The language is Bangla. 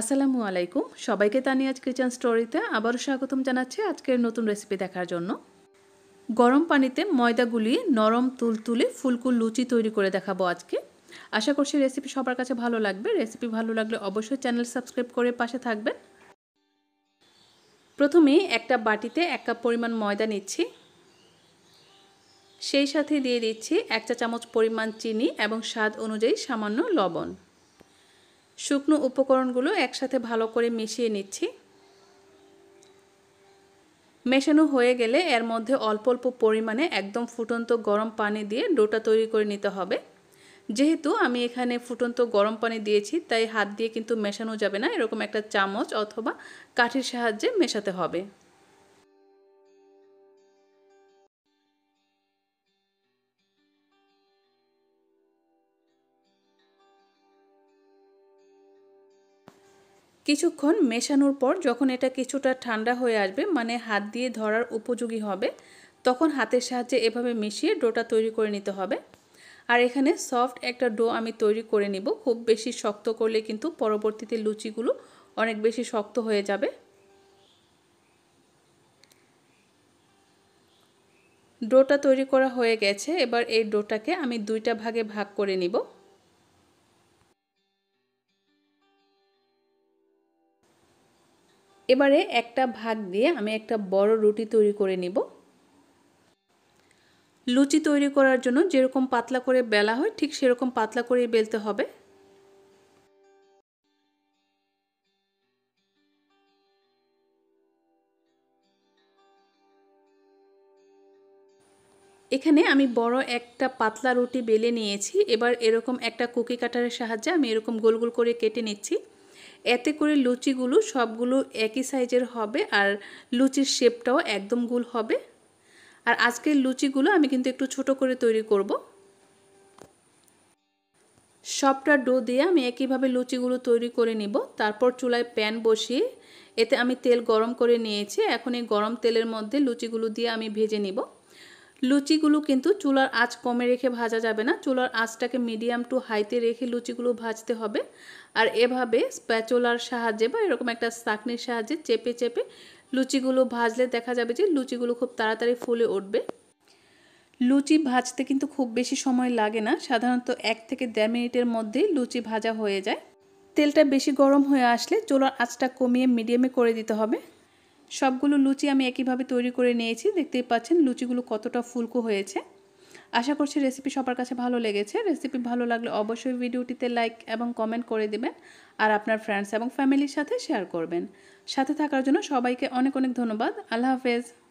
আসসালামু আলাইকুম সবাইকে আজ কিচেন স্টোরিতে আবারও স্বাগতম জানাচ্ছি আজকের নতুন রেসিপি দেখার জন্য গরম পানিতে ময়দা গুলিয়ে নরম তুলতুলে ফুলকুল লুচি তৈরি করে দেখাবো আজকে আশা করছি রেসিপি সবার কাছে ভালো লাগবে রেসিপি ভালো লাগলে অবশ্যই চ্যানেল সাবস্ক্রাইব করে পাশে থাকবেন প্রথমে একটা বাটিতে এক কাপ পরিমাণ ময়দা নিচ্ছি সেই সাথে দিয়ে দিচ্ছি এক চা চামচ পরিমাণ চিনি এবং স্বাদ অনুযায়ী সামান্য লবণ শুকনো উপকরণগুলো একসাথে ভালো করে মিশিয়ে নিচ্ছি মেশানো হয়ে গেলে এর মধ্যে অল্প অল্প পরিমাণে একদম ফুটন্ত গরম পানি দিয়ে ডোটা তৈরি করে নিতে হবে যেহেতু আমি এখানে ফুটন্ত গরম পানি দিয়েছি তাই হাত দিয়ে কিন্তু মেশানো যাবে না এরকম একটা চামচ অথবা কাঠির সাহায্যে মেশাতে হবে কিছুক্ষণ মেশানোর পর যখন এটা কিছুটা ঠান্ডা হয়ে আসবে মানে হাত দিয়ে ধরার উপযোগী হবে তখন হাতের সাহায্যে এভাবে মিশিয়ে ডোটা তৈরি করে নিতে হবে আর এখানে সফট একটা ডো আমি তৈরি করে নিব খুব বেশি শক্ত করলে কিন্তু পরবর্তীতে লুচিগুলো অনেক বেশি শক্ত হয়ে যাবে ডোটা তৈরি করা হয়ে গেছে এবার এই ডোটাকে আমি দুইটা ভাগে ভাগ করে নিব এবারে একটা ভাগ দিয়ে আমি একটা বড় রুটি তৈরি করে নিব লুচি তৈরি করার জন্য যেরকম পাতলা করে বেলা হয় ঠিক সেরকম পাতলা করে বেলতে হবে এখানে আমি বড় একটা পাতলা রুটি বেলে নিয়েছি এবার এরকম একটা কুকি কাটারের সাহায্যে আমি এরকম গোল গোল করে কেটে নিচ্ছি এতে করে লুচিগুলো সবগুলো একই সাইজের হবে আর লুচির শেপটাও একদম গোল হবে আর আজকের লুচিগুলো আমি কিন্তু একটু ছোট করে তৈরি করব সবটা ডো দিয়ে আমি একইভাবে লুচিগুলো তৈরি করে নিব তারপর চুলায় প্যান বসিয়ে এতে আমি তেল গরম করে নিয়েছি এখন এই গরম তেলের মধ্যে লুচিগুলো দিয়ে আমি ভেজে নিব লুচিগুলো কিন্তু চুলার আঁচ কমে রেখে ভাজা যাবে না চুলার আঁচটাকে মিডিয়াম টু হাইতে রেখে লুচিগুলো ভাজতে হবে আর এভাবে স্প্যাচোলার সাহায্যে বা এরকম একটা সাকনির সাহায্যে চেপে চেপে লুচিগুলো ভাজলে দেখা যাবে যে লুচিগুলো খুব তাড়াতাড়ি ফুলে উঠবে লুচি ভাজতে কিন্তু খুব বেশি সময় লাগে না সাধারণত এক থেকে দেড় মিনিটের মধ্যেই লুচি ভাজা হয়ে যায় তেলটা বেশি গরম হয়ে আসলে চুলার আঁচটা কমিয়ে মিডিয়ামে করে দিতে হবে সবগুলো লুচি আমি একইভাবে তৈরি করে নিয়েছি দেখতেই পাচ্ছেন লুচিগুলো কতটা ফুলকো হয়েছে আশা করছি রেসিপি সবার কাছে ভালো লেগেছে রেসিপি ভালো লাগলে অবশ্যই ভিডিওটিতে লাইক এবং কমেন্ট করে দিবেন আর আপনার ফ্রেন্ডস এবং ফ্যামিলির সাথে শেয়ার করবেন সাথে থাকার জন্য সবাইকে অনেক অনেক ধন্যবাদ আল্লাহ হাফেজ